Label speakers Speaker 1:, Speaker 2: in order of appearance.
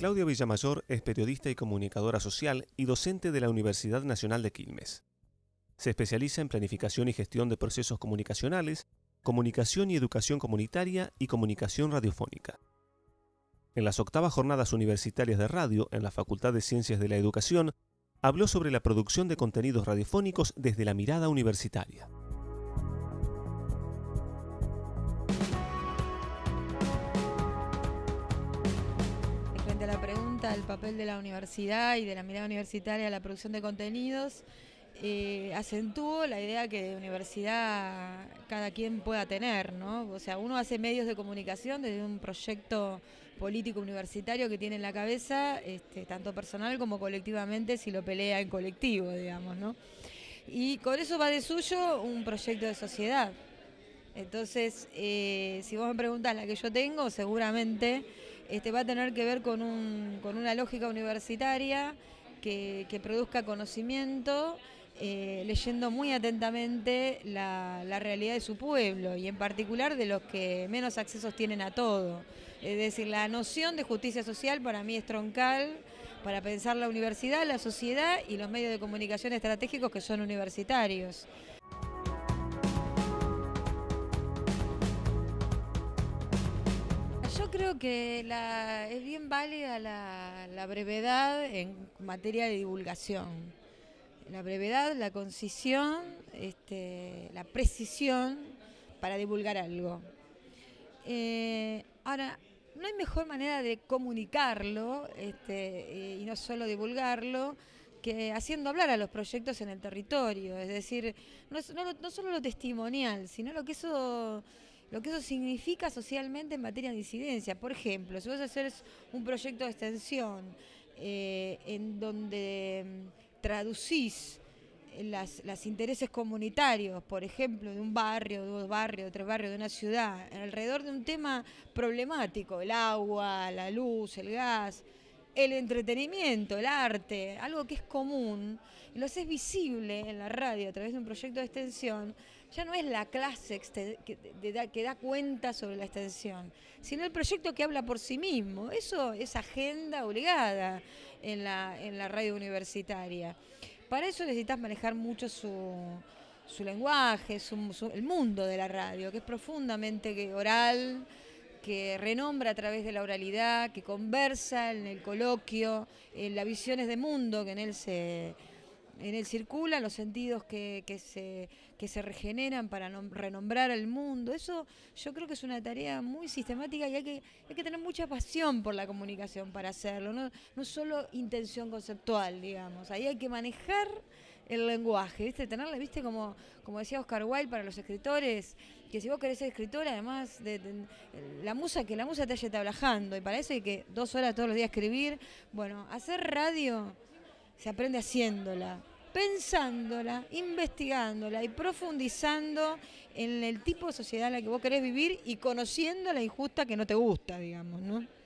Speaker 1: Claudia Villamayor es periodista y comunicadora social y docente de la Universidad Nacional de Quilmes. Se especializa en planificación y gestión de procesos comunicacionales, comunicación y educación comunitaria y comunicación radiofónica. En las octavas jornadas universitarias de radio en la Facultad de Ciencias de la Educación, habló sobre la producción de contenidos radiofónicos desde la mirada universitaria.
Speaker 2: el papel de la universidad y de la mirada universitaria a la producción de contenidos, eh, acentuó la idea que de universidad cada quien pueda tener, ¿no? O sea, uno hace medios de comunicación desde un proyecto político universitario que tiene en la cabeza, este, tanto personal como colectivamente, si lo pelea en colectivo, digamos, ¿no? Y con eso va de suyo un proyecto de sociedad. Entonces, eh, si vos me preguntás la que yo tengo, seguramente este, va a tener que ver con, un, con una lógica universitaria que, produzca conocimiento, eh, leyendo muy atentamente la, la, realidad de su pueblo y en particular de los que menos accesos tienen a todo. Es decir, la noción de justicia social para mí es troncal para pensar la universidad, la sociedad y los medios de comunicación estratégicos que son universitarios. que es bien válida la, brevedad en materia de divulgación. La brevedad, la concisión, este, la precisión para divulgar algo. Eh, ahora, no hay mejor manera de comunicarlo este, y no solo divulgarlo que haciendo hablar a los proyectos en el territorio. Es decir, no, no solo lo testimonial, sino lo que eso lo que eso significa socialmente en materia de incidencia. Por ejemplo, si vos haces un proyecto de extensión eh, en donde mm, traducís las, intereses comunitarios, por ejemplo, de un barrio, de dos barrios, de tres barrios, de una ciudad, alrededor de un tema problemático, el agua, la luz, el gas, el entretenimiento, el arte, algo que es común, lo haces visible en la radio a través de un proyecto de extensión, ya no es la clase que, da, cuenta sobre la extensión, sino el proyecto que habla por sí mismo. Eso es agenda obligada en la, radio universitaria. Para eso necesitas manejar mucho su, su lenguaje, el mundo de la radio, que es profundamente oral que renombra a través de la oralidad, que conversa en el coloquio, en las visiones de mundo que en él se en él circulan, los sentidos que, se, se regeneran para renombrar el mundo. Eso yo creo que es una tarea muy sistemática y hay que, hay que tener mucha pasión por la comunicación para hacerlo, no, no solo intención conceptual, digamos. Ahí hay que manejar el lenguaje, ¿viste? Tenerle, ¿viste? Como, como decía Oscar Wilde para los escritores, que si vos querés ser escritor, además de, la musa, que la musa te haya tablajando, y para eso hay que dos horas todos los días escribir. Bueno, hacer radio se aprende haciéndola pensándola, investigándola y profundizando en el tipo de sociedad en la que vos querés vivir y conociendo la injusta que no te gusta, digamos, ¿no?